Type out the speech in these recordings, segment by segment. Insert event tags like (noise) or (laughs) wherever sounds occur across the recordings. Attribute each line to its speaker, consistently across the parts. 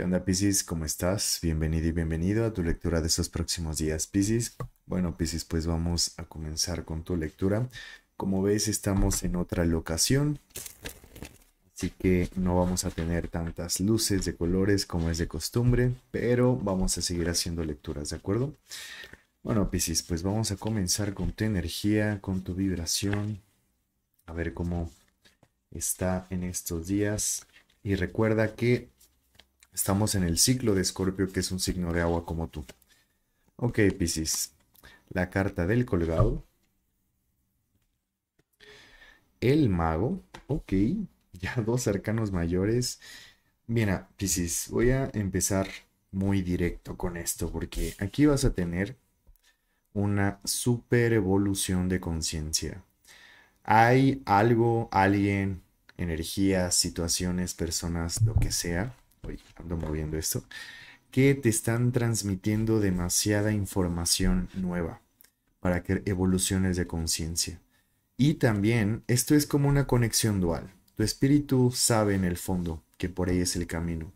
Speaker 1: ¿Qué onda Piscis? ¿Cómo estás? Bienvenido y bienvenido a tu lectura de estos próximos días Piscis. Bueno Piscis, pues vamos a comenzar con tu lectura. Como ves estamos en otra locación, así que no vamos a tener tantas luces de colores como es de costumbre, pero vamos a seguir haciendo lecturas, ¿de acuerdo? Bueno Piscis, pues vamos a comenzar con tu energía, con tu vibración, a ver cómo está en estos días. Y recuerda que Estamos en el ciclo de Escorpio, que es un signo de agua como tú. Ok, Piscis. La carta del colgado. El mago. Ok. Ya (laughs) dos arcanos mayores. Mira, Piscis, voy a empezar muy directo con esto, porque aquí vas a tener una super evolución de conciencia. Hay algo, alguien, energías, situaciones, personas, lo que sea, ando moviendo esto. Que te están transmitiendo demasiada información nueva para que evoluciones de conciencia. Y también esto es como una conexión dual. Tu espíritu sabe en el fondo que por ahí es el camino.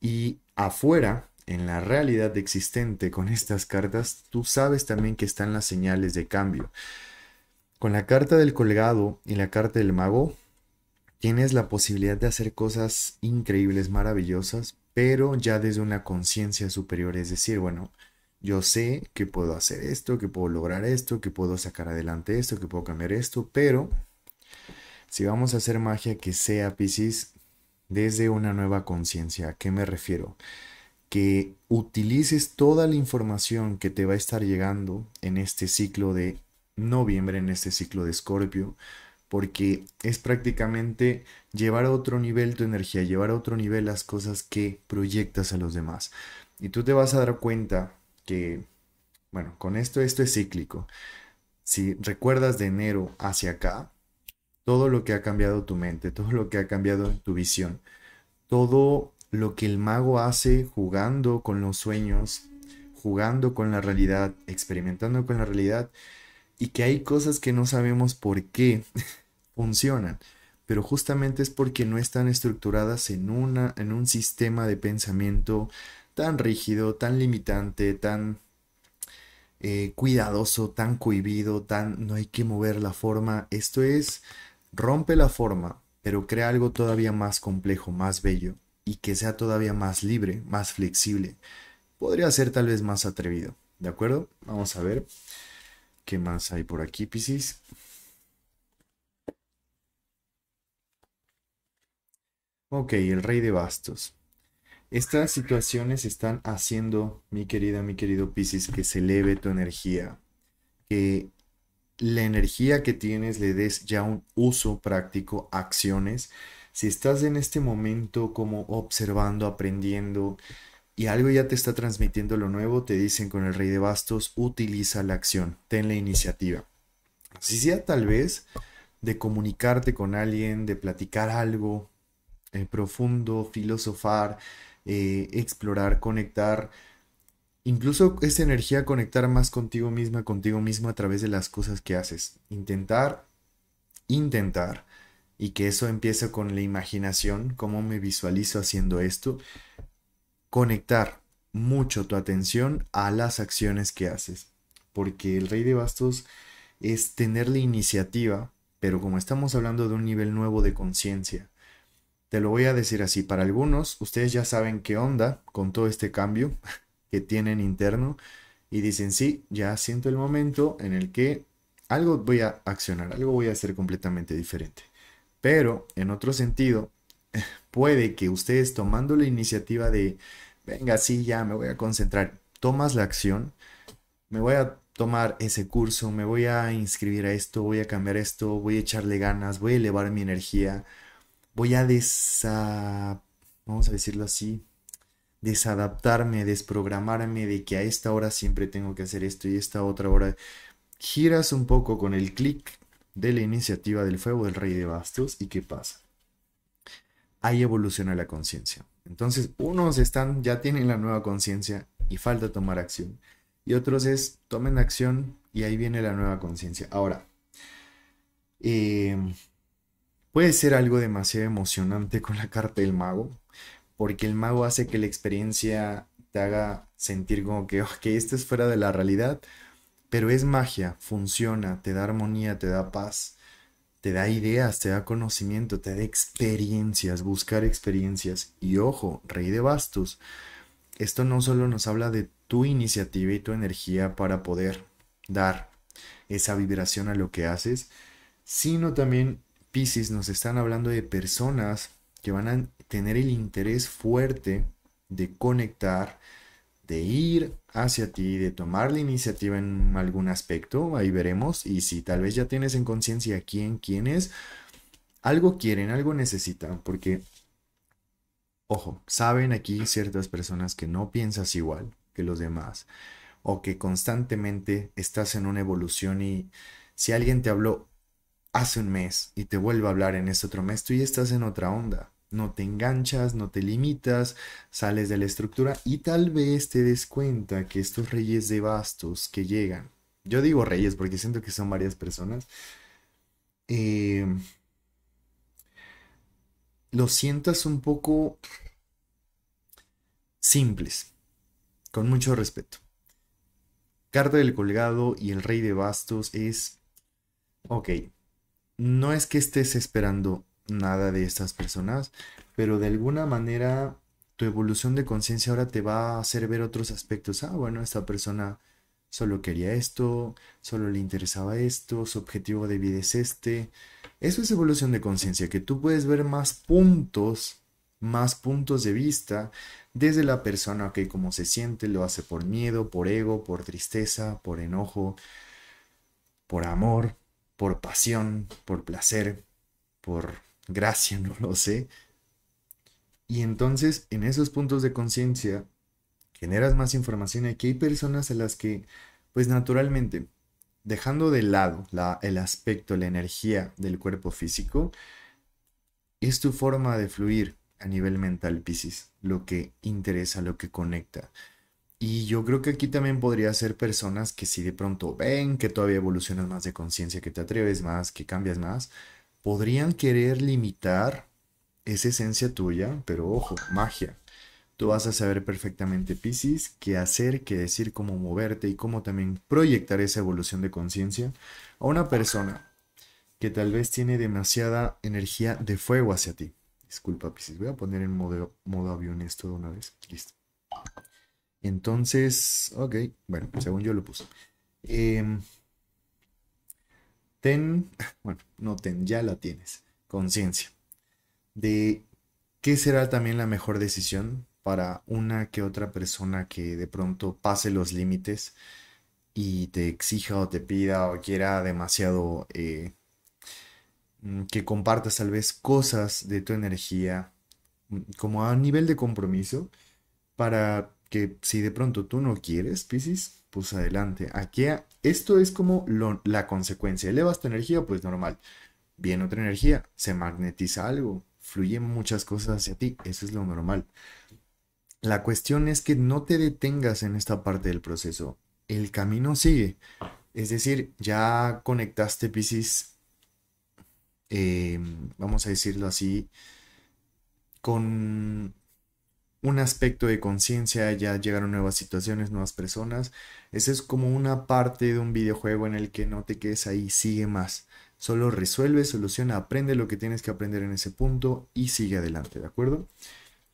Speaker 1: Y afuera, en la realidad existente con estas cartas, tú sabes también que están las señales de cambio. Con la carta del colgado y la carta del mago, tienes la posibilidad de hacer cosas increíbles, maravillosas, pero ya desde una conciencia superior, es decir, bueno, yo sé que puedo hacer esto, que puedo lograr esto, que puedo sacar adelante esto, que puedo cambiar esto, pero si vamos a hacer magia que sea Pisces desde una nueva conciencia, ¿a qué me refiero? Que utilices toda la información que te va a estar llegando en este ciclo de noviembre, en este ciclo de Escorpio, porque es prácticamente llevar a otro nivel tu energía, llevar a otro nivel las cosas que proyectas a los demás. Y tú te vas a dar cuenta que, bueno, con esto esto es cíclico. Si recuerdas de enero hacia acá, todo lo que ha cambiado tu mente, todo lo que ha cambiado tu visión, todo lo que el mago hace jugando con los sueños, jugando con la realidad, experimentando con la realidad, y que hay cosas que no sabemos por qué (laughs) funcionan, pero justamente es porque no están estructuradas en, una, en un sistema de pensamiento tan rígido, tan limitante, tan eh, cuidadoso, tan cohibido, tan no hay que mover la forma. Esto es, rompe la forma, pero crea algo todavía más complejo, más bello, y que sea todavía más libre, más flexible. Podría ser tal vez más atrevido, ¿de acuerdo? Vamos a ver qué más hay por aquí, Piscis. Ok, el rey de bastos. Estas situaciones están haciendo, mi querida, mi querido Pisces, que se eleve tu energía, que la energía que tienes le des ya un uso práctico, acciones. Si estás en este momento como observando, aprendiendo y algo ya te está transmitiendo lo nuevo, te dicen con el rey de bastos, utiliza la acción, ten la iniciativa. Si sea tal vez de comunicarte con alguien, de platicar algo, eh, profundo, filosofar, eh, explorar, conectar, incluso esa energía conectar más contigo misma, contigo mismo a través de las cosas que haces. Intentar, intentar, y que eso empiece con la imaginación, cómo me visualizo haciendo esto, conectar mucho tu atención a las acciones que haces, porque el rey de bastos es tener la iniciativa, pero como estamos hablando de un nivel nuevo de conciencia, te lo voy a decir así, para algunos ustedes ya saben qué onda con todo este cambio (laughs) que tienen interno y dicen, sí, ya siento el momento en el que algo voy a accionar, algo voy a hacer completamente diferente. Pero en otro sentido, (laughs) puede que ustedes tomando la iniciativa de, venga, sí, ya me voy a concentrar, tomas la acción, me voy a tomar ese curso, me voy a inscribir a esto, voy a cambiar esto, voy a echarle ganas, voy a elevar mi energía, voy a desa... vamos a decirlo así, desadaptarme, desprogramarme de que a esta hora siempre tengo que hacer esto y esta otra hora. Giras un poco con el clic de la iniciativa del fuego del rey de bastos y qué pasa. Ahí evoluciona la conciencia. Entonces, unos están, ya tienen la nueva conciencia y falta tomar acción. Y otros es, tomen acción y ahí viene la nueva conciencia. Ahora, eh, Puede ser algo demasiado emocionante con la carta del mago, porque el mago hace que la experiencia te haga sentir como que, éste esto es fuera de la realidad, pero es magia, funciona, te da armonía, te da paz, te da ideas, te da conocimiento, te da experiencias, buscar experiencias. Y ojo, rey de bastos, esto no solo nos habla de tu iniciativa y tu energía para poder dar esa vibración a lo que haces, sino también Pisces nos están hablando de personas que van a tener el interés fuerte de conectar, de ir hacia ti, de tomar la iniciativa en algún aspecto, ahí veremos, y si tal vez ya tienes en conciencia quién, quién es, algo quieren, algo necesitan, porque, ojo, saben aquí ciertas personas que no piensas igual que los demás, o que constantemente estás en una evolución y si alguien te habló hace un mes y te vuelvo a hablar en ese otro mes, tú ya estás en otra onda. No te enganchas, no te limitas, sales de la estructura y tal vez te des cuenta que estos reyes de bastos que llegan, yo digo reyes porque siento que son varias personas, eh, Lo sientas un poco simples, con mucho respeto. Carta del Colgado y el Rey de Bastos es, ok, no es que estés esperando nada de estas personas, pero de alguna manera tu evolución de conciencia ahora te va a hacer ver otros aspectos. Ah, bueno, esta persona solo quería esto, solo le interesaba esto, su objetivo de vida es este. Eso es evolución de conciencia, que tú puedes ver más puntos, más puntos de vista desde la persona que como se siente, lo hace por miedo, por ego, por tristeza, por enojo, por amor, por pasión, por placer, por gracia, (laughs) no lo sé. Y entonces en esos puntos de conciencia generas más información y aquí hay personas a las que, pues naturalmente, dejando de lado el aspecto, la energía del cuerpo físico, es tu forma de fluir a nivel mental, Pisces, lo que interesa, lo que conecta. Y yo creo que aquí también podría ser personas que si de pronto ven que todavía evolucionas más de conciencia, que te atreves más, que cambias más, podrían querer limitar esa esencia tuya, pero ojo, magia. Tú vas a saber perfectamente, Piscis, qué hacer, qué decir, cómo moverte y cómo también proyectar esa evolución de conciencia a una persona que tal vez tiene demasiada energía de fuego hacia ti. Disculpa, Piscis, voy a poner en modo, modo avión esto de una vez. Listo. Entonces, ok, bueno, según yo lo puse. Em, ten, (laughs) bueno, no ten, ya la tienes, conciencia de qué será también la mejor decisión para una que otra persona que de pronto pase los límites y te exija o te pida o quiera demasiado eh, mm, que compartas tal vez cosas de tu energía mm, como a nivel de compromiso para que si de pronto tú no quieres, Piscis, pues adelante. Aquí esto es como la consecuencia. Elevas tu energía, pues normal. Viene otra energía, se magnetiza algo, fluyen muchas cosas hacia ti, eso es lo normal. La cuestión es que no te detengas en esta parte del proceso. El camino sigue. Es decir, ya conectaste Pisces, em, vamos a decirlo así, con un aspecto de conciencia, ya llegaron nuevas situaciones, nuevas personas. Esa es como una parte de un videojuego en el que no te quedes ahí, sigue más. Solo resuelve, soluciona, aprende lo que tienes que aprender en ese punto y sigue adelante, ¿de acuerdo?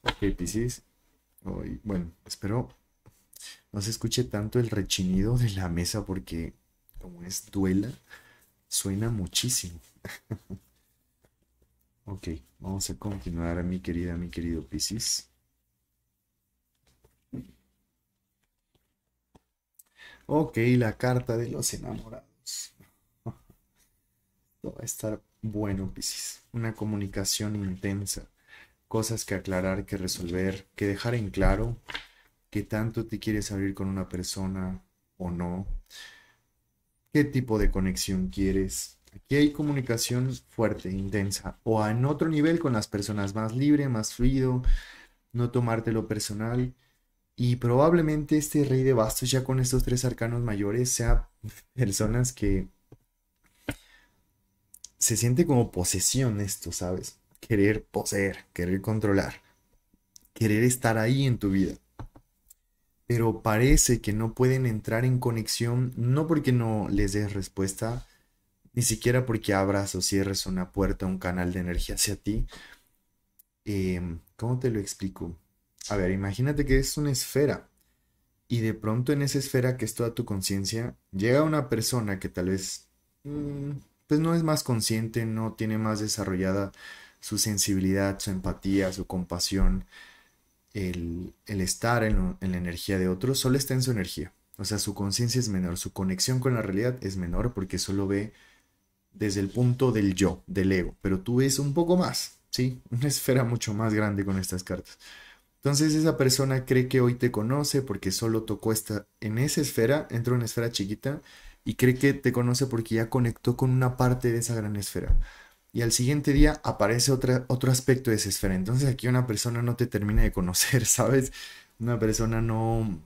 Speaker 1: Ok, Pisces. bueno, espero no se escuche tanto el rechinido de la mesa porque como es duela, suena muchísimo. (laughs) ok, vamos a continuar, mi querida, mi querido Pisces. Ok, la carta de los enamorados. (laughs) va a estar bueno, Piscis. Una comunicación intensa. Cosas que aclarar, que resolver, que dejar en claro Qué tanto te quieres abrir con una persona o no. ¿Qué tipo de conexión quieres? Aquí hay comunicación fuerte, intensa, o en otro nivel con las personas, más libre, más fluido, no tomártelo personal. Y probablemente este rey de bastos ya con estos tres arcanos mayores sea personas que se siente como posesión esto, ¿sabes? Querer poseer, querer controlar, querer estar ahí en tu vida. Pero parece que no pueden entrar en conexión, no porque no les des respuesta, ni siquiera porque abras o cierres una puerta, un canal de energía hacia ti. Em, ¿Cómo te lo explico? A ver, imagínate que es una esfera y de pronto en esa esfera que es toda tu conciencia llega una persona que tal vez mm, pues no es más consciente, no tiene más desarrollada su sensibilidad, su empatía, su compasión, el, estar en, la energía de otros, solo está en su energía. O sea, su conciencia es menor, su conexión con la realidad es menor porque solo ve desde el punto del yo, del ego, pero tú ves un poco más, ¿sí? (laughs) Una esfera mucho más grande con estas cartas. Entonces esa persona cree que hoy te conoce porque solo tocó esta, en esa esfera, entró en una esfera chiquita y cree que te conoce porque ya conectó con una parte de esa gran esfera. Y al siguiente día aparece otra, otro aspecto de esa esfera. Entonces aquí una persona no te termina de conocer, (laughs) ¿sabes? Una persona no,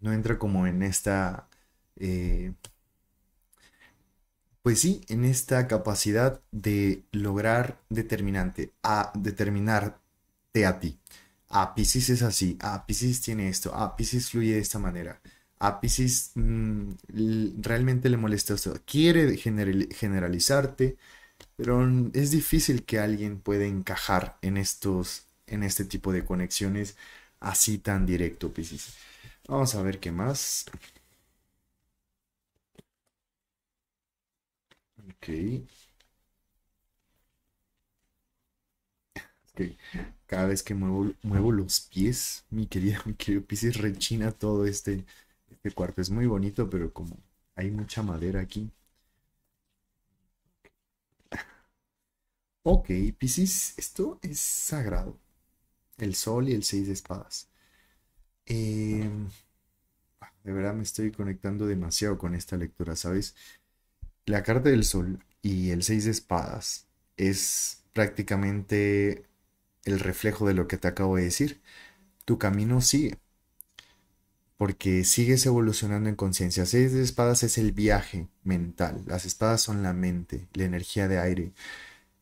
Speaker 1: no entra como en esta... Eh, pues sí, en esta capacidad de lograr determinante, a determinarte a ti ah, es así, ah, tiene esto, ah, fluye de esta manera, ah, realmente le molesta usted, quiere generalizarte, pero es difícil que alguien pueda encajar en estos, en este tipo de conexiones así tan directo, Pisis. Vamos a ver qué más. Ok. que cada vez que muevo, muevo los pies, mi querido, (laughs) mi querido Pisces, rechina todo este, este cuarto. Es muy bonito, pero como hay mucha madera aquí. Ok, Pisces, esto es sagrado. El sol y el seis de espadas. Em, ah, de verdad me estoy conectando demasiado con esta lectura, ¿sabes? La carta del sol y el seis de espadas es prácticamente el reflejo de lo que te acabo de decir. Tu camino sigue. Porque sigues evolucionando en conciencia. Seis de espadas es el viaje mental. Las espadas son la mente, la energía de aire,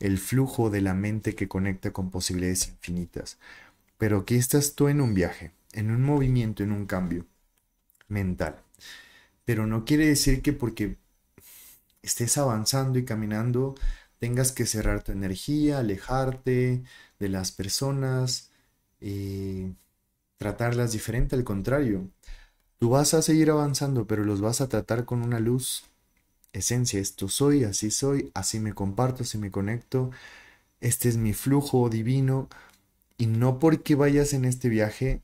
Speaker 1: el flujo de la mente que conecta con posibilidades infinitas. Pero aquí estás tú en un viaje, en un movimiento, en un cambio mental. Pero no quiere decir que porque estés avanzando y caminando tengas que cerrar tu energía, alejarte, de las personas, y eh, tratarlas diferente, al contrario. Tú vas a seguir avanzando, pero los vas a tratar con una luz, esencia, esto soy, así soy, así me comparto, así me conecto, este es mi flujo divino, y no porque vayas en este viaje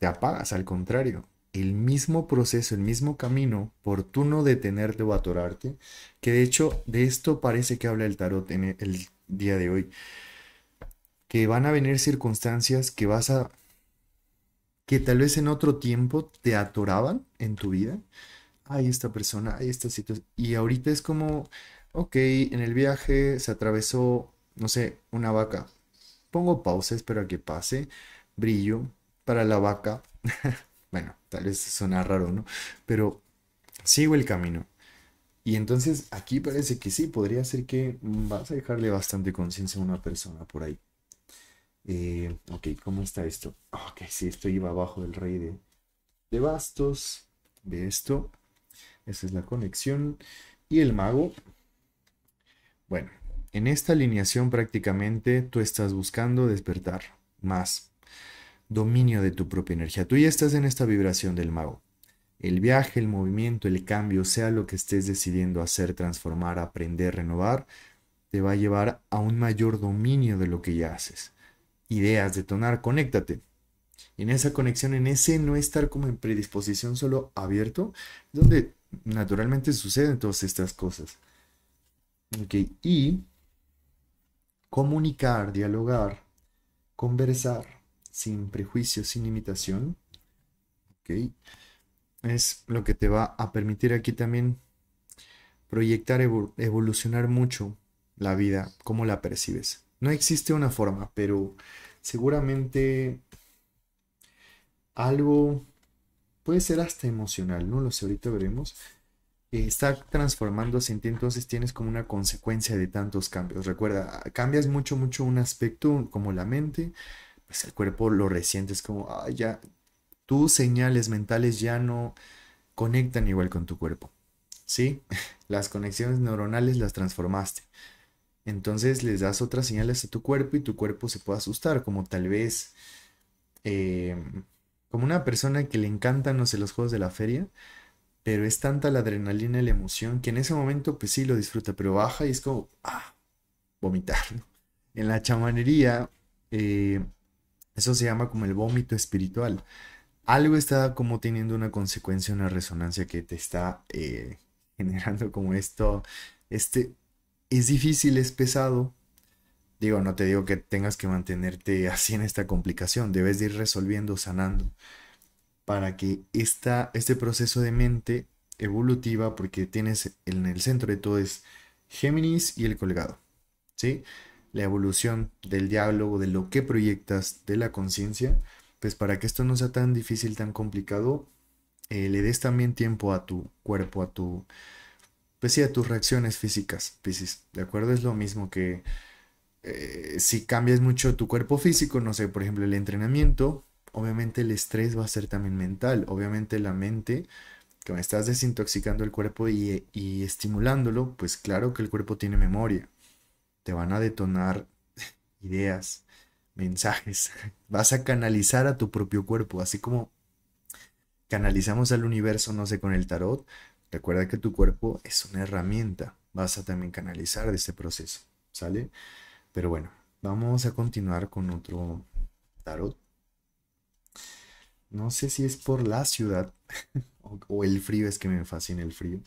Speaker 1: te apagas, al contrario. El mismo proceso, el mismo camino, por tú no detenerte o atorarte, que de hecho de esto parece que habla el tarot en el día de hoy que van a venir circunstancias que vas a que tal vez en otro tiempo te atoraban en tu vida. Ahí esta persona, hay esta situación. Y ahorita es como, ok, en el viaje se atravesó, no sé, una vaca. Pongo pausa, espero que pase. Brillo para la vaca. (laughs) bueno, tal vez suena raro, ¿no? Pero sigo el camino. Y entonces aquí parece que sí, podría ser que vas a dejarle bastante conciencia a una persona por ahí. Eh, ok, ¿cómo está esto? Ok, sí, esto iba abajo del rey de, bastos. ve esto. Esa es la conexión. Y el mago. Bueno, en esta alineación prácticamente tú estás buscando despertar más dominio de tu propia energía. Tú ya estás en esta vibración del mago. El viaje, el movimiento, el cambio, sea lo que estés decidiendo hacer, transformar, aprender, renovar, te va a llevar a un mayor dominio de lo que ya haces ideas, detonar, conéctate. en esa conexión, en ese no estar como en predisposición solo abierto, donde naturalmente suceden todas estas cosas. Okay. Y comunicar, dialogar, conversar sin prejuicio, sin limitación. Okay. Es lo que te va a permitir aquí también proyectar, evolucionar mucho la vida, cómo la percibes. No existe una forma, pero seguramente algo puede ser hasta emocional, no lo sé, ahorita veremos. Eh, está transformándose en ti, entonces tienes como una consecuencia de tantos cambios. Recuerda, cambias mucho, mucho un aspecto como la mente, pues el cuerpo lo Es como, ya, tus señales mentales ya no conectan igual con tu cuerpo. ¿Sí? (laughs) Las conexiones neuronales las transformaste. Entonces les das otras señales a tu cuerpo y tu cuerpo se puede asustar, como tal vez, em, como una persona que le encantan, no sé, los juegos de la feria, pero es tanta la adrenalina y la emoción que en ese momento pues sí lo disfruta, pero baja y es como, ah, vomitar. En la chamanería, eh, eso se llama como el vómito espiritual. Algo está como teniendo una consecuencia, una resonancia que te está eh, (laughs) generando como esto, este es difícil, es pesado. Digo, no te digo que tengas que mantenerte así en esta complicación, debes de ir resolviendo, sanando, para que esta, este proceso de mente evolutiva, porque tienes en el centro de todo es Géminis y el colgado, ¿sí? La evolución del diálogo, de lo que proyectas, de la conciencia, pues para que esto no sea tan difícil, tan complicado, eh, le des también tiempo a tu cuerpo, a tu pues sí, a tus reacciones físicas, Pisces, ¿de acuerdo? Es lo mismo que eh, si cambias mucho tu cuerpo físico, no sé, por ejemplo, el entrenamiento, obviamente el estrés va a ser también mental, obviamente la mente, que estás desintoxicando el cuerpo y, y estimulándolo, pues claro que el cuerpo tiene memoria, te van a detonar (laughs) ideas, mensajes, (laughs) vas a canalizar a tu propio cuerpo, así como canalizamos al universo, no sé, con el tarot, Recuerda que tu cuerpo es una herramienta. Vas a también canalizar de este proceso, ¿sale? Pero bueno, vamos a continuar con otro tarot. No sé si es por la ciudad (laughs) o, el frío, es que me fascina el frío.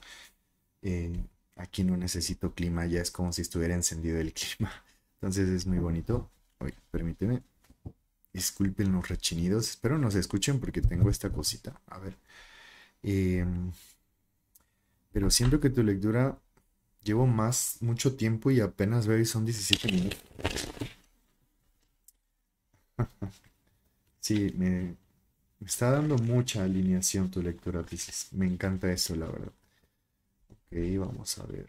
Speaker 1: Eh, aquí no necesito clima, ya es como si estuviera encendido el (laughs) clima. Entonces es muy bonito. Oye, permíteme. Disculpen los rechinidos. Espero no se escuchen porque tengo esta cosita. A ver. Eh, pero siento que tu lectura llevo más, mucho tiempo y apenas veo y son 17 minutos. (laughs) sí, me, está dando mucha alineación tu lectura, Pisces. Me encanta eso, la verdad. Ok, vamos a ver.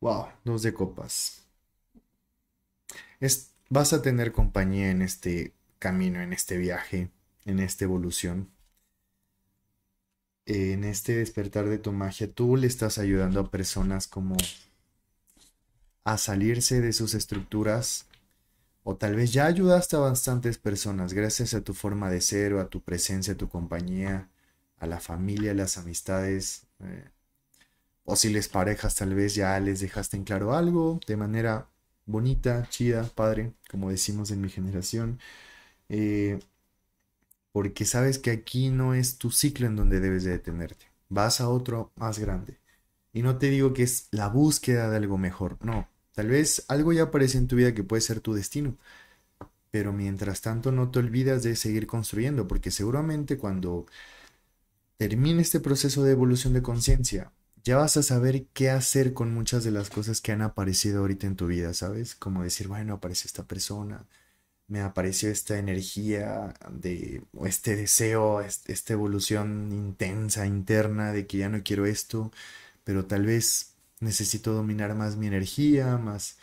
Speaker 1: Wow, dos de copas. Es, vas a tener compañía en este camino, en este viaje, en esta evolución en este despertar de tu magia, tú le estás ayudando a personas como a salirse de sus estructuras o tal vez ya ayudaste a bastantes personas gracias a tu forma de ser o a tu presencia, a tu compañía, a la familia, a las amistades. Eh, o si les parejas, tal vez ya les dejaste en claro algo de manera bonita, chida, padre, como decimos en mi generación. Eh, porque sabes que aquí no es tu ciclo en donde debes de detenerte, vas a otro más grande. Y no te digo que es la búsqueda de algo mejor, no, tal vez algo ya aparece en tu vida que puede ser tu destino, pero mientras tanto no te olvidas de seguir construyendo, porque seguramente cuando termine este proceso de evolución de conciencia, ya vas a saber qué hacer con muchas de las cosas que han aparecido ahorita en tu vida, ¿sabes? Como decir, bueno, aparece esta persona, me apareció esta energía de este deseo, esta evolución intensa, interna de que ya no quiero esto, pero tal vez necesito dominar más mi energía, más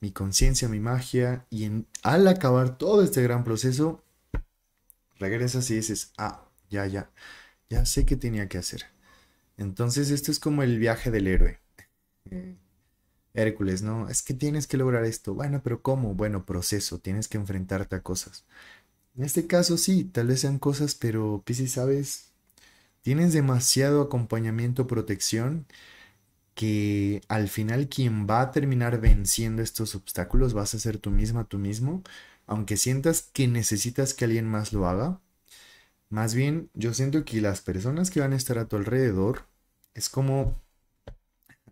Speaker 1: mi conciencia, mi magia, y al acabar todo este gran proceso, regresas y dices, ah, ya, ya, ya sé qué tenía que hacer. Entonces esto es como el viaje del héroe. Mm. Hércules, ¿no? Es que tienes que lograr esto. Bueno, pero ¿cómo? Bueno, proceso, tienes que enfrentarte a cosas. En este caso sí, tal vez sean cosas, pero Pisces, ¿sabes? Tienes demasiado acompañamiento, protección, que al final quien va a terminar venciendo estos obstáculos vas a ser tú misma, tú mismo, aunque sientas que necesitas que alguien más lo haga. Más bien, yo siento que las personas que van a estar a tu alrededor, es como...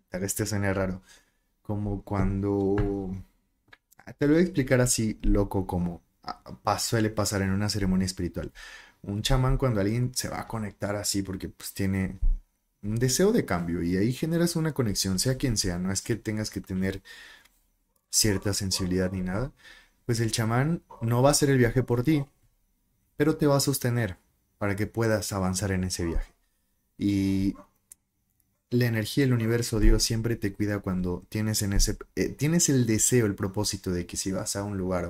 Speaker 1: Tal vez este raro, como cuando... Ah, te lo voy a explicar así, loco, como ah, suele pasar en una ceremonia espiritual. Un chamán cuando alguien se va a conectar así porque pues tiene un deseo de cambio y ahí generas una conexión, sea quien sea, no es que tengas que tener cierta sensibilidad ni nada, pues el chamán no va a hacer el viaje por ti, pero te va a sostener para que puedas avanzar en ese viaje. Y la energía del universo, Dios, siempre te cuida cuando tienes, en ese, eh, tienes el deseo, el propósito de que si vas a un lugar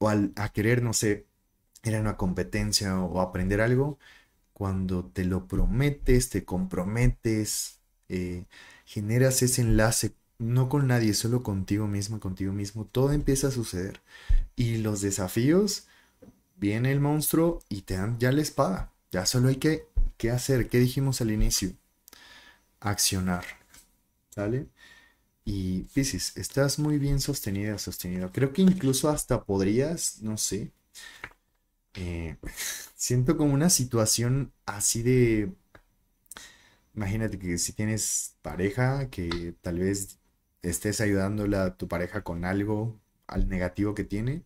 Speaker 1: o a, a querer, no sé, ir a una competencia o, aprender algo, cuando te lo prometes, te comprometes, eh, generas ese enlace no con nadie, solo contigo mismo, contigo mismo, todo empieza a suceder. Y los desafíos, viene el monstruo y te dan ya la espada. Ya solo hay que ¿Qué hacer? ¿Qué dijimos al inicio? Accionar. ¿Sale? Y Pisces, estás muy bien sostenida, sostenido. Creo que incluso hasta podrías, no sé. Eh, (laughs) siento como una situación así de. Imagínate que si tienes pareja, que tal vez estés ayudándola a tu pareja con algo, al negativo que tiene,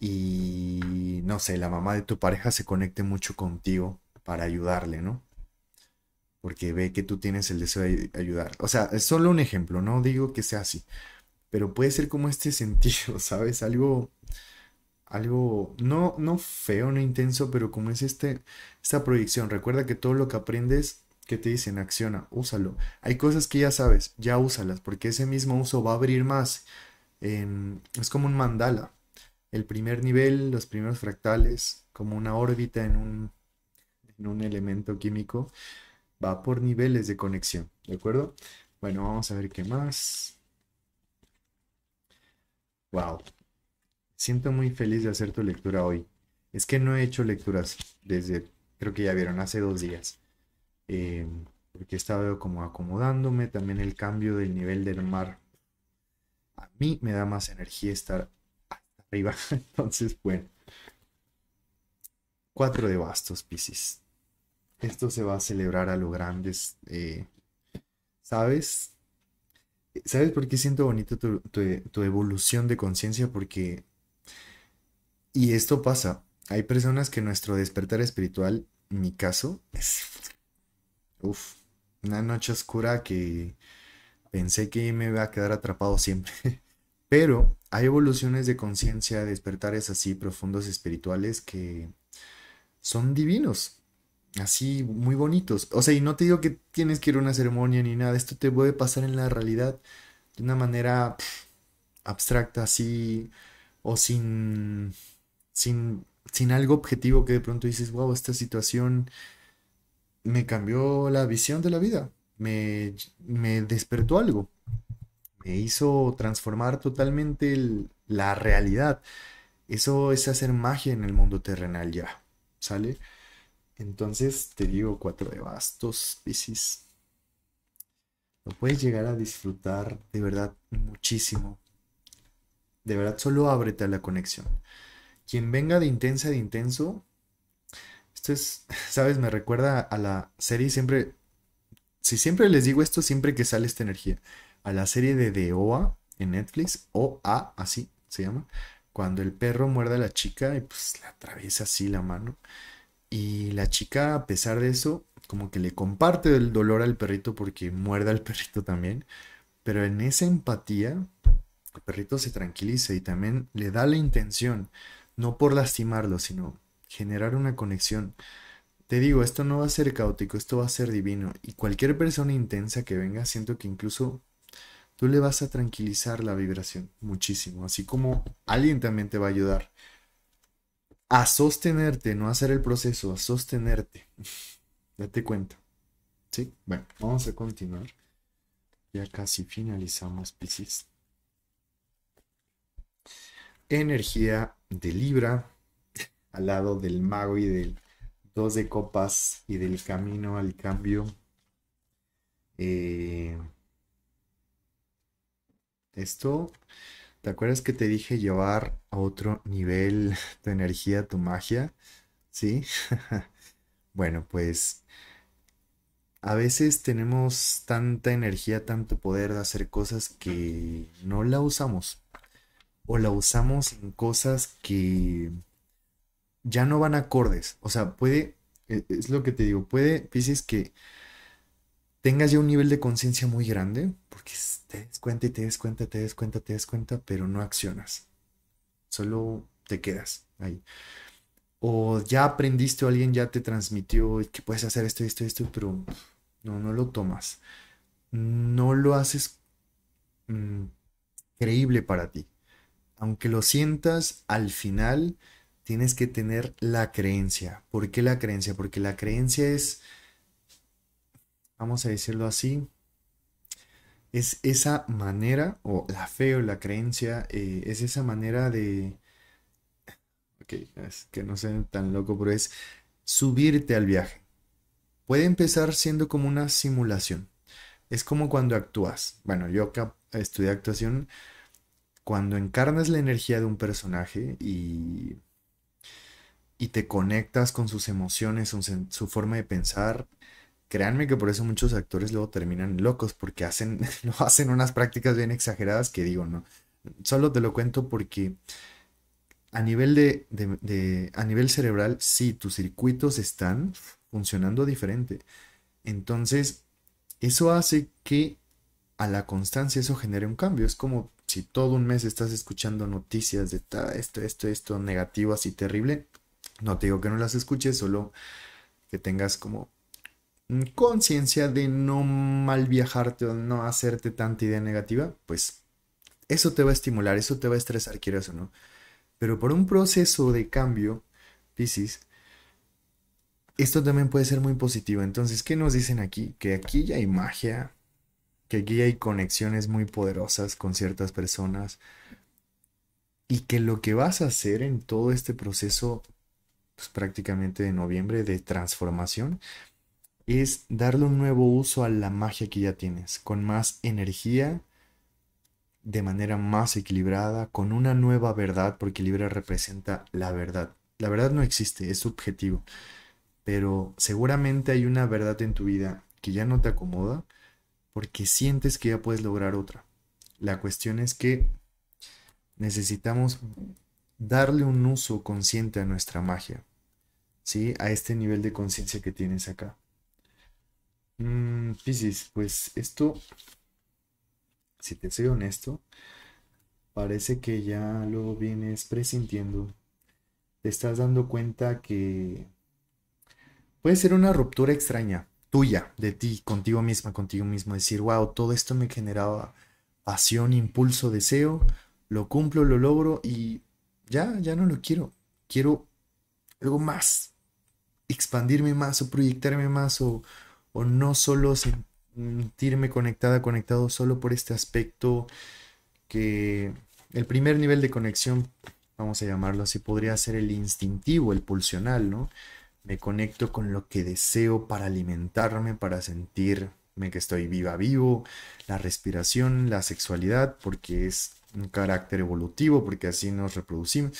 Speaker 1: y no sé, la mamá de tu pareja se conecte mucho contigo para ayudarle, ¿no? Porque ve que tú tienes el deseo de ayudar. O sea, es solo un ejemplo, no digo que sea así, pero puede ser como este (laughs) sentido, ¿sabes? Algo, algo, no, no feo, no intenso, pero como es este, esta proyección. Recuerda que todo lo que aprendes, que te dicen, acciona, úsalo. Hay cosas que ya sabes, ya úsalas, porque ese mismo uso va a abrir más. es como un mandala. El primer nivel, los primeros fractales, como una órbita en un en un elemento químico va por niveles de conexión, ¿de acuerdo? Bueno, vamos a ver qué más. Wow. Siento muy feliz de hacer tu lectura hoy. Es que no he hecho lecturas desde, creo que ya vieron, hace dos días. Eh, porque he estado como acomodándome, también el cambio del nivel del mar. A mí me da más energía estar arriba. (laughs) Entonces, bueno. Cuatro de bastos, Pisces. Esto se va a celebrar a lo grande. Eh, ¿Sabes? ¿Sabes por qué siento bonito tu, evolución de conciencia? Porque... Y esto pasa. Hay personas que nuestro despertar espiritual, mi caso, es... Uf, una noche oscura que pensé que me iba a quedar atrapado siempre. (laughs) Pero hay evoluciones de conciencia, despertares así profundos espirituales que son divinos así muy bonitos. O sea, y no te digo que tienes que ir a una ceremonia ni nada, esto te puede pasar en la realidad de una manera abstracta, así, o sin, sin, sin algo objetivo que de pronto dices, wow, esta situación me cambió la visión de la vida, me, despertó algo, me hizo transformar totalmente la realidad. Eso es hacer magia en el mundo terrenal ya, ¿sale? Entonces te digo cuatro de bastos, Piscis. Lo puedes llegar a disfrutar de verdad muchísimo. De verdad, solo ábrete a la conexión. Quien venga de intensa de intenso, esto es, (laughs) sabes, me recuerda a la serie siempre, si siempre les digo esto, siempre que sale esta energía, a la serie de O.A. en Netflix, OA, así se llama, cuando el perro muerde a la chica y pues la atraviesa así la mano. Y la chica, a pesar de eso, como que le comparte el dolor al perrito porque muerde al (laughs) perrito también. Pero en esa empatía, el perrito se tranquiliza y también le da la intención, no por lastimarlo, sino generar una conexión. Te digo, esto no va a ser caótico, esto va a ser divino. Y cualquier persona intensa que venga, siento que incluso tú le vas a tranquilizar la vibración muchísimo, así como alguien también te va a ayudar a sostenerte, no hacer el proceso, a sostenerte. (laughs) Date cuenta. ¿Sí? Bueno, vamos a continuar. Ya casi finalizamos, Pisces. Energía de Libra, (laughs) al lado del mago y del dos de copas y del camino al cambio. Eh, esto ¿Te acuerdas que te dije llevar a otro nivel (laughs) tu energía, tu magia? Sí. (laughs) bueno, pues a veces tenemos tanta energía, tanto poder de hacer cosas que no la usamos. O la usamos en cosas que ya no van acordes. O sea, puede, e, es lo que te digo, puede, dices que tengas ya un nivel de conciencia muy grande porque te des cuenta y te des cuenta, te des cuenta, te des cuenta, pero no accionas. Solo te quedas ahí. O ya aprendiste o alguien ya te transmitió que puedes hacer esto, esto, esto, pero no, no lo tomas. No lo haces mm, creíble para ti. Aunque lo sientas, al final tienes que tener la creencia. ¿Por qué la creencia? Porque la creencia es, vamos a decirlo así, es esa manera, o la fe o la creencia, eh, es esa manera de... Ok, es que no sean tan loco, pero es subirte al viaje. Puede empezar siendo como una simulación. Es como cuando actúas. Bueno, yo acá estudié actuación. Cuando encarnas la energía de un personaje y, y te conectas con sus emociones, su forma de pensar, Créanme que por eso muchos actores luego terminan locos porque hacen, (laughs) hacen unas prácticas bien exageradas que digo, no. Solo te lo cuento porque a nivel, de, a nivel cerebral, sí, tus circuitos están funcionando diferente. Entonces, eso hace que a la constancia eso genere un cambio. Es como si todo un mes estás escuchando noticias de esto, esto, esto, negativo, así terrible. No te digo que no las escuches, solo que tengas como conciencia de no mal viajarte o no hacerte tanta idea negativa, pues eso te va a estimular, eso te va a estresar, quieras o no. Pero por un proceso de cambio, Piscis, esto también puede ser muy positivo. Entonces, ¿qué nos dicen aquí? Que aquí ya hay magia, que aquí hay conexiones muy poderosas con ciertas personas y que lo que vas a hacer en todo este proceso, pues prácticamente de noviembre de transformación, es darle un nuevo uso a la magia que ya tienes, con más energía, de manera más equilibrada, con una nueva verdad, porque Libra representa la verdad. La verdad no existe, es subjetivo, pero seguramente hay una verdad en tu vida que ya no te acomoda porque sientes que ya puedes lograr otra. La cuestión es que necesitamos darle un uso consciente a nuestra magia, ¿sí? A este nivel de conciencia que tienes acá. Mm, Piscis, pues esto, si te soy honesto, parece que ya lo vienes presintiendo. Te estás dando cuenta que puede ser una ruptura extraña, tuya, de ti, contigo misma, contigo mismo. Decir, wow, todo esto me generaba pasión, impulso, deseo, lo cumplo, lo logro y ya, ya no lo quiero. Quiero algo más, expandirme más o proyectarme más o o no solo sentirme conectada, conectado solo por este aspecto que el primer nivel de conexión, vamos a llamarlo así, podría ser el instintivo, el pulsional, ¿no? Me conecto con lo que deseo para alimentarme, para sentirme que estoy viva, vivo, la respiración, la sexualidad, porque es un carácter evolutivo, porque así nos reproducimos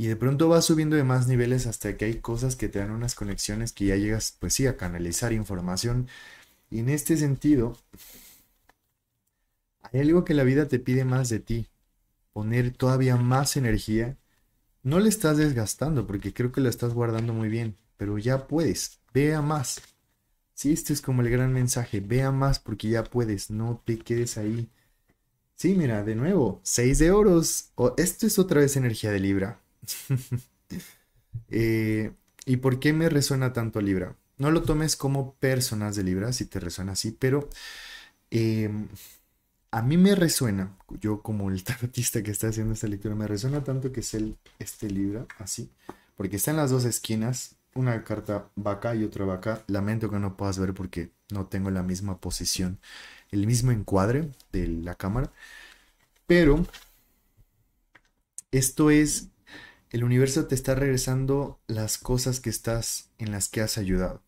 Speaker 1: y de pronto vas subiendo de más niveles hasta que hay cosas que te dan unas conexiones que ya llegas, pues sí, a canalizar información. Y en este sentido, hay algo que la vida te pide más de ti. Poner todavía más energía. No le estás desgastando porque creo que la estás guardando muy bien, pero ya puedes. Vea más. Sí, este es como el gran mensaje. Vea más porque ya puedes. No te quedes ahí. Sí, mira, de nuevo, 6 de oros. o esto es otra vez energía de Libra. (laughs) Eh, ¿Y por qué me resuena tanto Libra? No lo tomes como personas de Libra, si te resuena así, pero em, a mí me resuena, yo como el (laughs) tarotista que está haciendo esta lectura, me resuena tanto que es el, este Libra, así, porque está en las dos esquinas, una carta vaca y otra vaca. Lamento que no puedas ver porque no tengo la misma posición, el mismo encuadre de la cámara, pero esto es el universo te está regresando las cosas que estás, en las que has ayudado.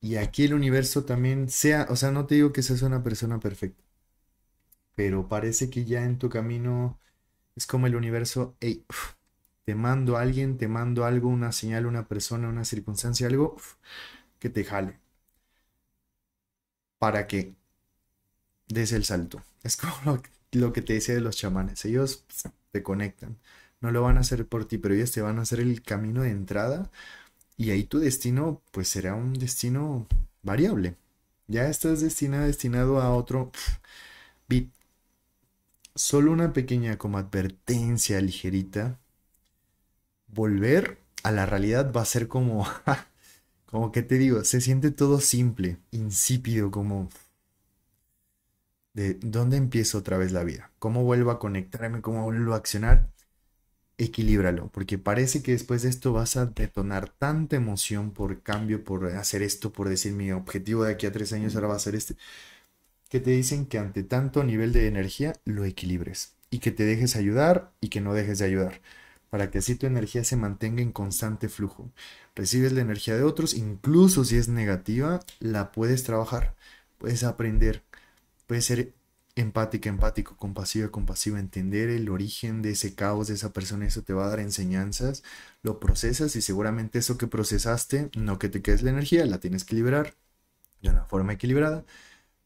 Speaker 1: Y aquí el universo también sea, o sea, no te digo que seas una persona perfecta, pero parece que ya en tu camino es como el universo, hey, te mando a alguien, te mando algo, una señal, una persona, una circunstancia, algo que te jale. Para que des el salto. Es como (laughs) lo, que te decía de los chamanes, ellos pues, te conectan no lo van a hacer por ti, pero ellas te van a hacer el camino de entrada y ahí tu destino pues será un destino variable. Ya estás destinado, destinado a otro Solo una pequeña como advertencia ligerita. Volver a la realidad va a ser como, (laughs) como que te digo, se siente todo simple, insípido, como de dónde empiezo otra vez la vida, cómo vuelvo a conectarme, cómo vuelvo a accionar equilíbralo, porque parece que después de esto vas a detonar tanta emoción por cambio, por hacer esto, por decir mi objetivo de aquí a tres años ahora va a ser este, que te dicen que ante tanto nivel de energía lo equilibres y que te dejes ayudar y que no dejes de ayudar, para que así tu energía se mantenga en constante flujo. Recibes la energía de otros, incluso si es negativa, la puedes trabajar, puedes aprender, puedes ser empática, empático, compasiva, compasiva, entender el origen de ese caos de esa persona, eso te va a dar enseñanzas, lo procesas y seguramente eso que procesaste, no que te quedes la energía, la tienes que liberar de una forma equilibrada,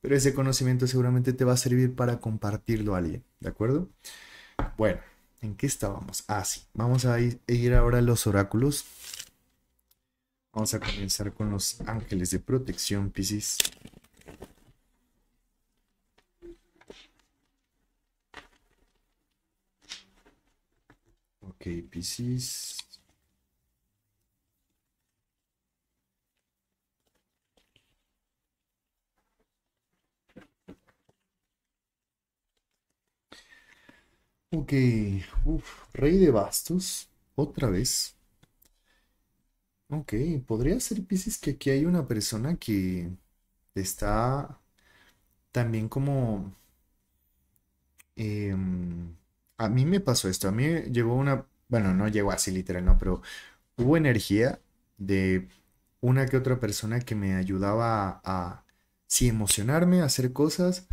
Speaker 1: pero ese conocimiento seguramente te va a servir para compartirlo a alguien, ¿de acuerdo? Bueno, ¿en qué estábamos? Ah, sí, vamos a ir ahora a los oráculos. Vamos a comenzar con los ángeles de protección, Pisces. KPCs. Ok, Uf, rey de bastos, otra vez. Ok, podría ser Pisces que aquí hay una persona que está también como... Em, a mí me pasó esto, a mí llegó una bueno, no llegó así literal, no, pero hubo energía de una que otra persona que me ayudaba a, sí, emocionarme, a hacer cosas,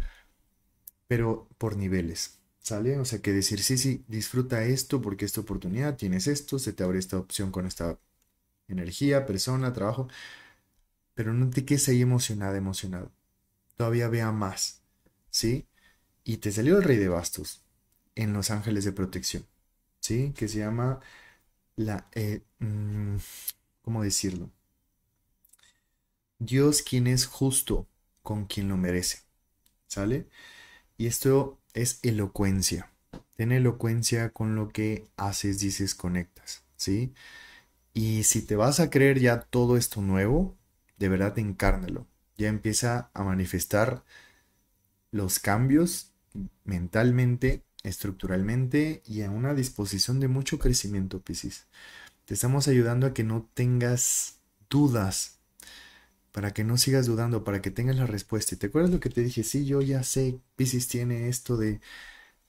Speaker 1: pero por niveles, ¿sale? O sea, que decir, sí, sí, disfruta esto porque esta oportunidad, tienes esto, se te abre esta opción con esta energía, persona, trabajo, pero no te quedes ahí emocionada, emocionado. Todavía vea más, ¿sí? Y te salió el rey de bastos en Los Ángeles de Protección. ¿sí? Que se llama la... Eh, mm, ¿Cómo decirlo? Dios quien es justo con quien lo merece, ¿sale? Y esto es elocuencia. tiene elocuencia con lo que haces, dices, conectas, ¿sí? Y si te vas a creer ya todo esto nuevo, de verdad encárnalo. Ya empieza a manifestar los cambios mentalmente estructuralmente y a una disposición de mucho crecimiento, Piscis. Te estamos ayudando a que no tengas dudas, para que no sigas dudando, para que tengas la respuesta. ¿Y te acuerdas lo que te dije? Sí, yo ya sé, Piscis tiene esto de,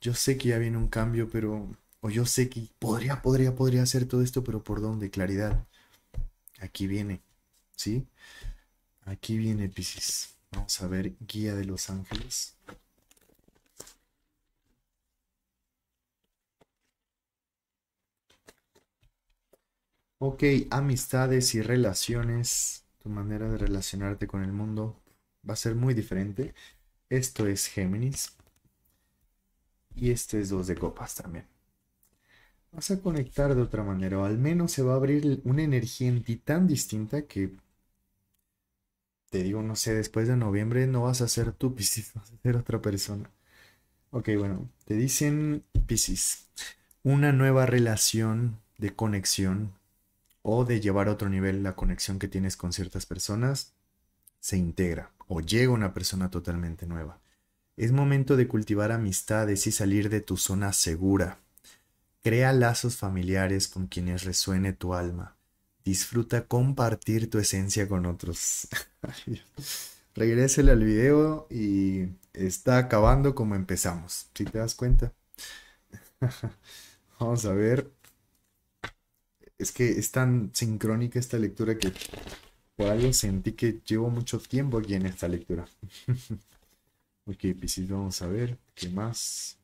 Speaker 1: yo sé que ya viene un cambio, pero, o yo sé que podría, podría, podría hacer todo esto, pero ¿por dónde? Claridad. Aquí viene, ¿sí? Aquí viene, Piscis. Vamos a ver, guía de los ángeles. Ok, amistades y relaciones, tu manera de relacionarte con el mundo va a ser muy diferente. Esto es Géminis y este es dos de copas también. Vas a conectar de otra manera o al menos se va a abrir una energía en ti tan distinta que te digo, no sé, después de noviembre no vas a ser tú, (laughs) Piscis, vas a ser otra persona. Ok, bueno, te dicen, Piscis, una nueva relación de conexión o de llevar a otro nivel la conexión que tienes con ciertas personas, se integra o llega una persona totalmente nueva. Es momento de cultivar amistades y salir de tu zona segura. Crea lazos familiares con quienes resuene tu alma. Disfruta compartir tu esencia con otros. (laughs) Regrésele al video y está acabando como empezamos. Si te das cuenta. (laughs) Vamos a ver es que es tan sincrónica esta lectura que por algo sentí que llevo mucho tiempo aquí en esta lectura. (laughs) ok, Piscis, vamos a ver qué más.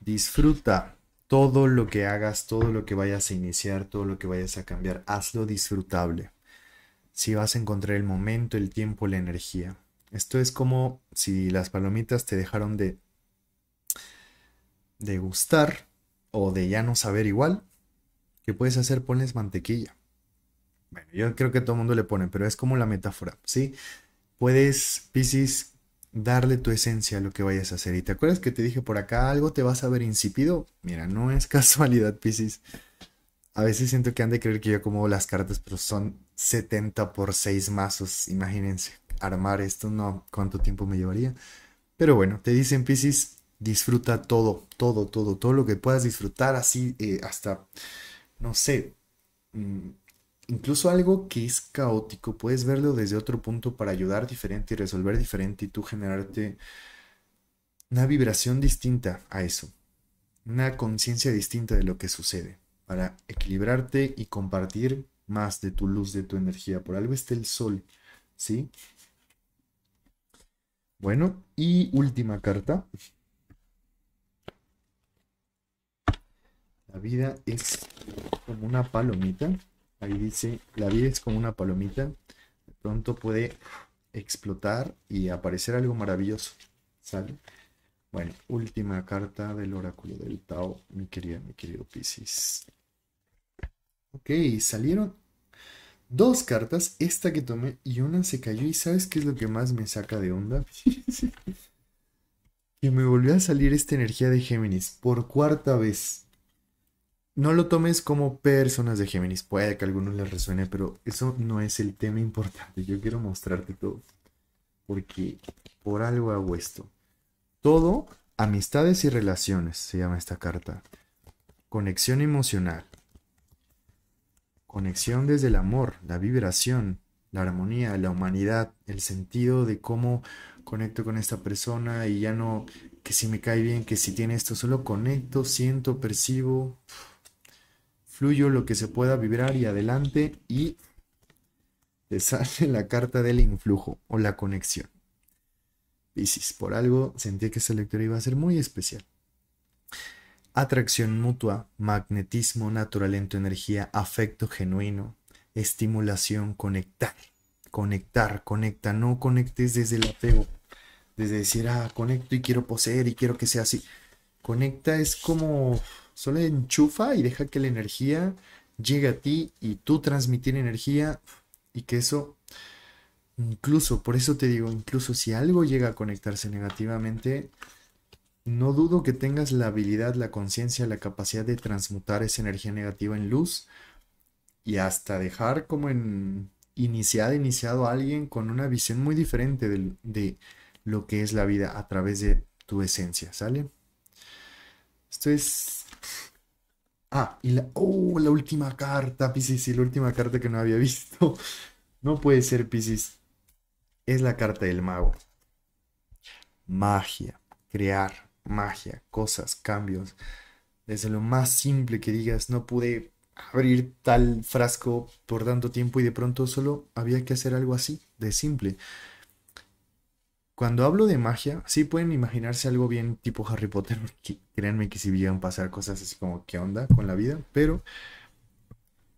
Speaker 1: Disfruta todo lo que hagas, todo lo que vayas a iniciar, todo lo que vayas a cambiar. Hazlo disfrutable. Si vas a encontrar el momento, el tiempo, la energía. Esto es como si las palomitas te dejaron de de gustar o de ya no saber igual, ¿qué puedes hacer? Pones mantequilla. Bueno, yo creo que todo el mundo le pone, pero es como la metáfora, ¿sí? Puedes, Piscis, darle tu esencia a lo que vayas a hacer. ¿Y te acuerdas que te dije por acá algo te vas a ver insípido? Mira, no es (laughs) casualidad, Piscis. A veces siento que han de creer que yo como las cartas, pero son 70 por 6 mazos. Imagínense, armar esto, no, cuánto tiempo me llevaría. Pero bueno, te dicen Piscis, disfruta todo, todo, todo, todo lo que puedas disfrutar, así eh, hasta, no sé, mm, incluso algo que es caótico, puedes verlo desde otro punto para ayudar diferente y resolver diferente y tú generarte una vibración distinta a eso, una conciencia distinta de lo que sucede, para equilibrarte y compartir más de tu luz, de tu energía. Por algo está el sol, ¿sí? Bueno, y última carta. La vida es como una palomita. Ahí dice, la vida es como una palomita. De pronto puede explotar y aparecer algo maravilloso. ¿Sale? Bueno, última carta del oráculo del Tao, mi querida, mi querido Pisces. Ok, salieron dos cartas, esta que tomé y una se cayó. ¿Y sabes qué es lo que más me saca de onda? (laughs) que me volvió a salir esta energía de Géminis por cuarta vez no lo tomes como personas de Géminis. Puede que a algunos les resuene, pero eso no es el tema importante. Yo quiero mostrarte todo. Porque por algo hago esto. Todo, amistades y relaciones, se llama esta carta. Conexión emocional. Conexión desde el amor, la vibración, la armonía, la humanidad, el sentido de cómo conecto con esta persona y ya no que si me cae bien, que si tiene esto, solo conecto, siento, percibo fluyo lo que se pueda vibrar y adelante y te sale la carta del influjo o la conexión. Piscis, por algo sentí que esta lectura iba a ser muy especial. Atracción mutua, magnetismo natural en tu energía, afecto genuino, estimulación, conectar, conectar, conecta, no conectes desde el apego, desde decir, ah, conecto y quiero poseer y quiero que sea así. Conecta es como Solo enchufa y deja que la energía llegue a ti y tú transmitir energía y que eso, incluso, por eso te digo, incluso si algo llega a conectarse negativamente, no dudo que tengas la habilidad, la conciencia, la capacidad de transmutar esa energía negativa en luz y hasta dejar como en iniciada, iniciado a alguien con una visión muy diferente de lo que es la vida a través de tu esencia, ¿sale? Esto es Ah, y la, oh, la última carta, Piscis, y la última carta que no había (laughs) visto. No puede ser, Piscis. Es la carta del mago. Magia, crear, magia, cosas, cambios. Desde lo más simple que digas, no pude abrir tal frasco por tanto tiempo y de pronto solo había que hacer algo así, de simple. Cuando hablo de magia, sí pueden imaginarse algo bien tipo Harry Potter, (laughs) créanme que si viven pasar cosas así como qué onda con la vida, pero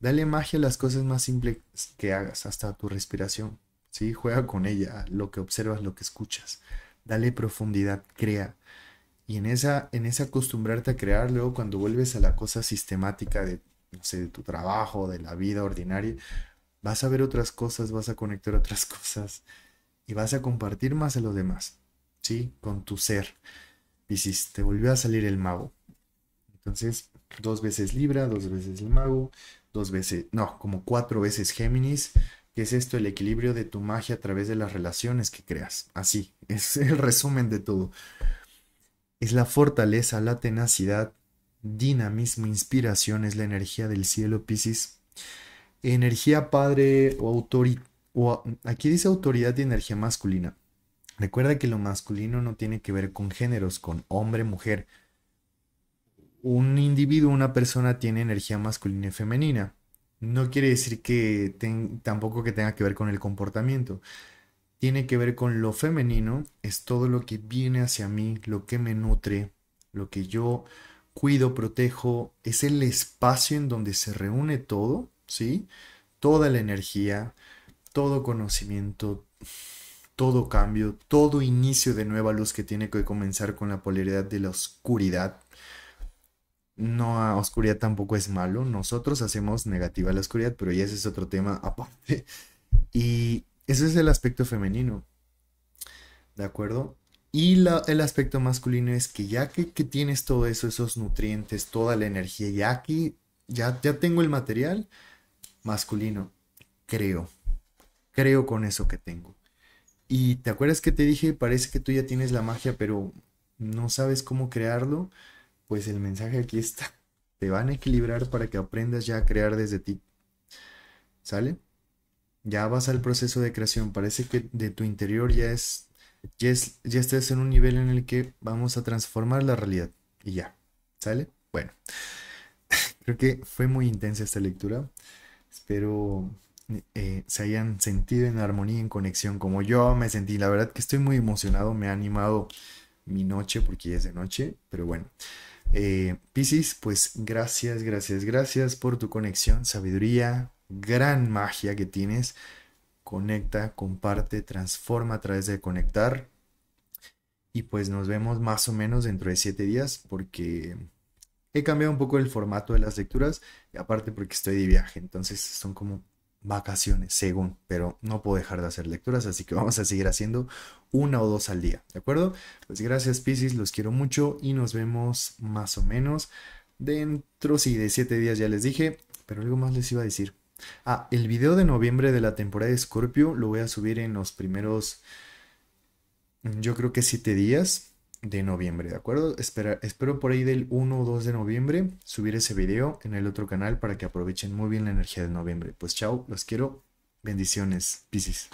Speaker 1: dale magia a las cosas más simples que hagas, hasta tu respiración, ¿sí? Juega con ella, lo que observas, lo que escuchas, dale profundidad, crea. Y en esa, en esa acostumbrarte a crear, luego cuando vuelves a la cosa sistemática de, no de tu trabajo, de la vida ordinaria, vas a ver otras cosas, vas a conectar otras (laughs) cosas y vas a compartir más a los demás, ¿sí? Con tu ser. Piscis, te volvió a salir el mago. Entonces, dos veces Libra, dos veces el mago, dos veces, no, como cuatro veces Géminis, que es esto el equilibrio de tu magia a través de las relaciones que creas. Así, (laughs) es el resumen de todo. Es la fortaleza, la tenacidad, dinamismo, inspiración, es la energía del cielo, Piscis. Energía padre o autoritaria aquí dice autoridad de energía masculina. Recuerda que lo masculino no tiene que ver con géneros, con hombre, mujer. Un individuo, una persona tiene energía masculina y femenina. No quiere decir que tampoco que tenga que ver con el comportamiento. Tiene que ver con lo femenino, es todo lo que viene hacia mí, lo que me nutre, lo que yo cuido, protejo, es el espacio en donde se reúne todo, ¿sí? Toda la energía, todo conocimiento, todo cambio, todo inicio de nueva luz que tiene que comenzar con la polaridad de la oscuridad. No, a oscuridad tampoco es malo. Nosotros hacemos negativa la oscuridad, pero ya ese es otro tema aparte. Y ese es el aspecto femenino. ¿De acuerdo? Y el aspecto masculino es que ya que, tienes todo eso, esos nutrientes, toda la energía, ya aquí, ya, ya tengo el material masculino, creo creo con eso que tengo. Y te acuerdas que te dije, parece que tú ya tienes la magia, pero no sabes cómo crearlo, pues el mensaje aquí está. Te van a equilibrar para que aprendas ya a crear desde ti. ¿Sale? Ya vas al proceso de creación. Parece que de tu interior ya es, ya estás en un nivel en el que vamos a transformar la realidad. Y ya. ¿Sale? Bueno. (laughs) Creo que fue muy intensa esta lectura. Espero eh, se hayan sentido en armonía, en conexión, como yo me sentí. La verdad que estoy muy emocionado, me ha animado mi noche porque ya es de noche, pero bueno. Eh, Piscis, pues gracias, gracias, gracias por tu conexión, sabiduría, gran magia que tienes. Conecta, comparte, transforma a través de conectar. Y pues nos vemos más o menos dentro de siete días porque he cambiado un poco el formato de las lecturas y aparte porque estoy de viaje, entonces son como vacaciones, según, pero no puedo dejar de hacer lecturas, así que (laughs) vamos a seguir haciendo una o dos al día, ¿de acuerdo? Pues gracias Piscis, los quiero mucho y nos vemos más o menos dentro, si de siete días ya les dije, pero algo más les iba a decir. Ah, el video de noviembre de la temporada de escorpio lo voy a subir en los primeros, yo creo que siete días, de noviembre, ¿de acuerdo? Espera, espero por ahí del 1 o 2 de noviembre subir ese video en el otro canal para que aprovechen muy bien la energía de noviembre. Pues chao, los quiero. Bendiciones. Piscis.